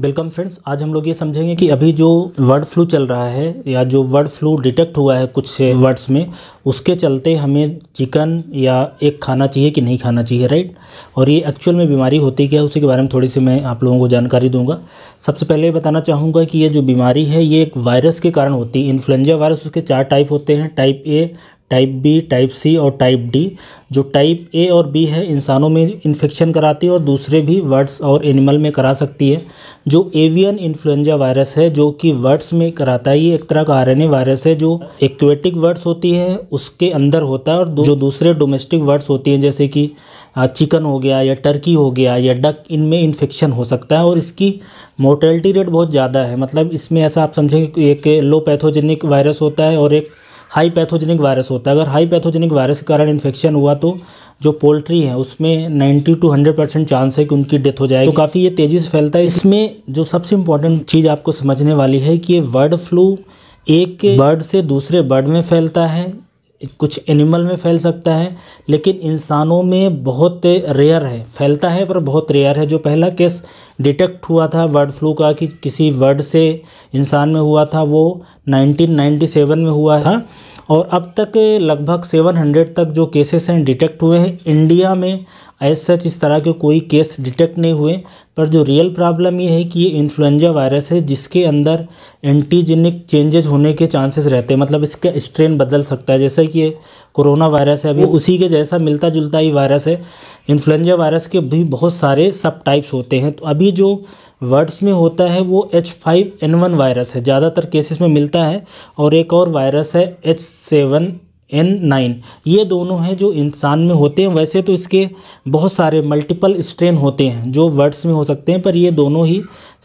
welcome friends आज हम लोग ये समझेंगे कि अभी जो वर्ड फ्लू चल रहा है या जो वर्ड फ्लू डिटेक्ट हुआ है कुछ वर्ड्स में उसके चलते हमें चिकन या एक खाना चाहिए कि नहीं खाना चाहिए राइट और ये एक्चुअल में बीमारी होती क्या है उसी के बारे में थोड़ी सी मैं आप लोगों को जानकारी दूंगा सबसे पहले बताना चाहूँगा कि ये जो बीमारी है ये एक वायरस के कारण होती है इन्फ्लुंजा वायरस उसके चार टाइप होते हैं type A type B type C और टाइप डी जो टाइप ए और बी है इंसानों में इन्फेक्शन कराती है और दूसरे भी वर्ड्स और एनिमल में करा सकती है जो एवियन इन्फ्लुएंजा वायरस है जो कि वर्ड्स में कराता है ये एक तरह का आरएनए वायरस है जो एक्वेटिक वर्ड्स होती है उसके अंदर होता है और जो दूसरे डोमेस्टिक वर्ड्स होती हैं जैसे कि चिकन हो गया या टर्की हो गया या डक इनमें इन्फेक्शन हो सकता है और इसकी मोर्टेलिटी रेट बहुत ज़्यादा है मतलब इसमें ऐसा आप समझेंगे एक लो पैथोजेनिक वायरस होता है और एक हाई पैथोजेनिक वायरस होता है अगर हाई पैथोजेनिक वायरस के कारण इन्फेक्शन हुआ तो जो पोल्ट्री है उसमें 90 टू 100 परसेंट चांस है कि उनकी डेथ हो जाएगी तो काफ़ी ये तेज़ी से फैलता है इसमें जो सबसे इम्पॉर्टेंट चीज़ आपको समझने वाली है कि ये बर्ड फ्लू एक बर्ड से दूसरे बर्ड में फैलता है कुछ एनिमल में फैल सकता है लेकिन इंसानों में बहुत रेयर है फैलता है पर बहुत रेयर है जो पहला केस डिटेक्ट हुआ था बर्ड फ्लू का कि किसी बर्ड से इंसान में हुआ था वो 1997 में हुआ था और अब तक लगभग 700 तक जो केसेस हैं डिटेक्ट हुए हैं इंडिया में एज सच इस तरह के कोई केस डिटेक्ट नहीं हुए पर जो रियल प्रॉब्लम ये है कि ये इन्फ्लुएंजा वायरस है जिसके अंदर एंटीजेनिक चेंजेज होने के चांसेस रहते हैं मतलब इसका स्ट्रेन बदल सकता है जैसे कि ये कोरोना वायरस है अभी उसी के जैसा मिलता जुलता ही वायरस है इन्फ्लुएंजा वायरस के भी बहुत सारे सब टाइप्स होते हैं तो अभी जो वर्ड्स में होता है वो H five N one virus है ज़्यादातर केसेस में मिलता है और एक और वायरस है एच सेवन एन नाइन ये दोनों हैं जो इंसान में होते हैं वैसे तो इसके बहुत सारे मल्टीपल स्ट्रेन होते हैं जो वर्ड्स में हो सकते हैं पर ये दोनों ही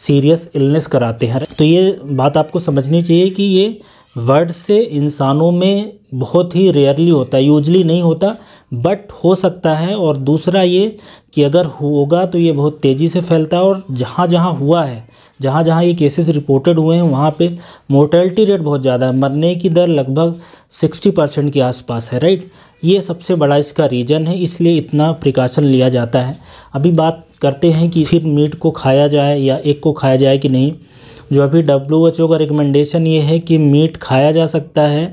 सीरियस इलनेस कराते हैं तो ये बात आपको समझनी चाहिए कि ये वर्ड से इंसानों में बहुत ही रेयरली होता है यूजली नहीं होता बट हो सकता है और दूसरा ये कि अगर होगा तो ये बहुत तेज़ी से फैलता है और जहाँ जहाँ हुआ है जहाँ जहाँ ये केसेस रिपोर्टेड हुए हैं वहाँ पे मोर्टेलिटी रेट बहुत ज़्यादा है मरने की दर लगभग सिक्सटी परसेंट के आसपास है राइट ये सबसे बड़ा इसका रीज़न है इसलिए इतना प्रिकॉशन लिया जाता है अभी बात करते हैं कि फिर मीट को खाया जाए या एक को खाया जाए कि नहीं जो अभी डब्ल्यू एच ओ का रिकमेंडेशन ये है कि मीट खाया जा सकता है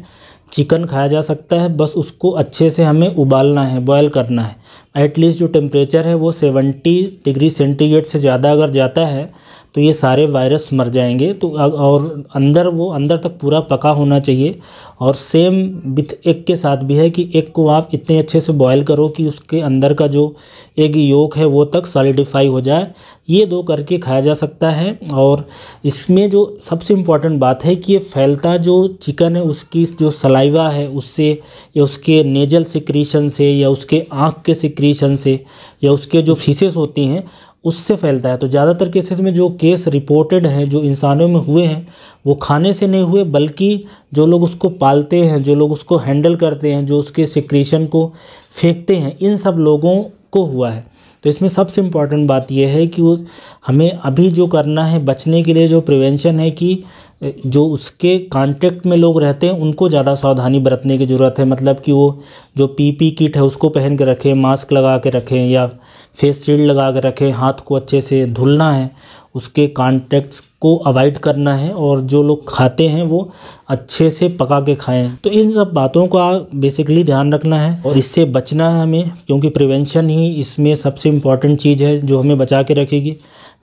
चिकन खाया जा सकता है बस उसको अच्छे से हमें उबालना है बॉयल करना है एटलीस्ट जो टेम्परेचर है वो सेवेंटी डिग्री सेंटीग्रेड से ज़्यादा अगर जाता है तो ये सारे वायरस मर जाएंगे तो और अंदर वो अंदर तक पूरा पका होना चाहिए और सेम विथ एग के साथ भी है कि एग को आप इतने अच्छे से बॉयल करो कि उसके अंदर का जो एग योग है वो तक सॉलिडिफाई हो जाए ये दो करके खाया जा सकता है और इसमें जो सबसे इम्पॉर्टेंट बात है कि ये फैलता जो चिकन है उसकी जो सलाइवा है उससे या उसके नेजल सिक्रीशन से या उसके आँख के सिक्रीशन से या उसके जो फीसेस होती हैं उससे फैलता है तो ज़्यादातर केसेस में जो केस रिपोर्टेड हैं जो इंसानों में हुए हैं वो खाने से नहीं हुए बल्कि जो लोग उसको पालते हैं जो लोग उसको हैंडल करते हैं जो उसके सिक्रीशन को फेंकते हैं इन सब लोगों को हुआ है तो इसमें सबसे इम्पॉर्टेंट बात यह है कि वो हमें अभी जो करना है बचने के लिए जो प्रिवेंशन है कि जो उसके कांटेक्ट में लोग रहते हैं उनको ज़्यादा सावधानी बरतने की ज़रूरत है मतलब कि वो जो पीपी किट है उसको पहन के रखें मास्क लगा के रखें या फेस शील्ड लगा के रखें हाथ को अच्छे से धुलना है उसके कॉन्टैक्ट्स को अवॉइड करना है और जो लोग खाते हैं वो अच्छे से पका के खाएं तो इन सब बातों का बेसिकली ध्यान रखना है और इससे बचना है हमें क्योंकि प्रिवेंशन ही इसमें सबसे इम्पॉर्टेंट चीज़ है जो हमें बचा के रखेगी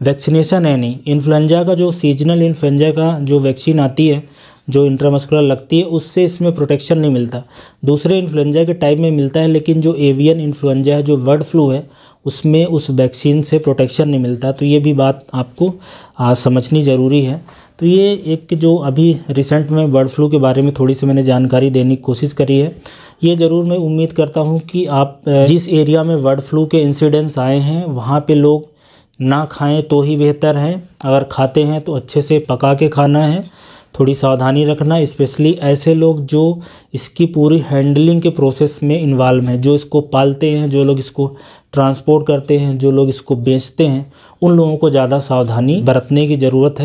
वैक्सीनेशन है नहीं इन्फ्लुएंजा का जो सीजनल इन्फ्लुएंजा का जो वैक्सीन आती है जो इंट्रामस्कुलर लगती है उससे इसमें प्रोटेक्शन नहीं मिलता दूसरे इन्फ्लुएंजा के टाइप में मिलता है लेकिन जो एवियन इन्फ्लुएंजा है जो बर्ड फ्लू है उसमें उस वैक्सीन से प्रोटेक्शन नहीं मिलता तो ये भी बात आपको आ, समझनी ज़रूरी है तो ये एक जो अभी रिसेंट में बर्ड फ्लू के बारे में थोड़ी सी मैंने जानकारी देने की कोशिश करी है ये ज़रूर मैं उम्मीद करता हूँ कि आप जिस एरिया में बर्ड फ्लू के इंसिडेंट्स आए हैं वहाँ पे लोग ना खाएं तो ही बेहतर है अगर खाते हैं तो अच्छे से पका के खाना है थोड़ी सावधानी रखना स्पेशली ऐसे लोग जो इसकी पूरी हैंडलिंग के प्रोसेस में इन्वॉल्व हैं जो इसको पालते हैं जो लोग इसको ट्रांसपोर्ट करते हैं जो लोग इसको बेचते हैं उन लोगों को ज़्यादा सावधानी बरतने की ज़रूरत है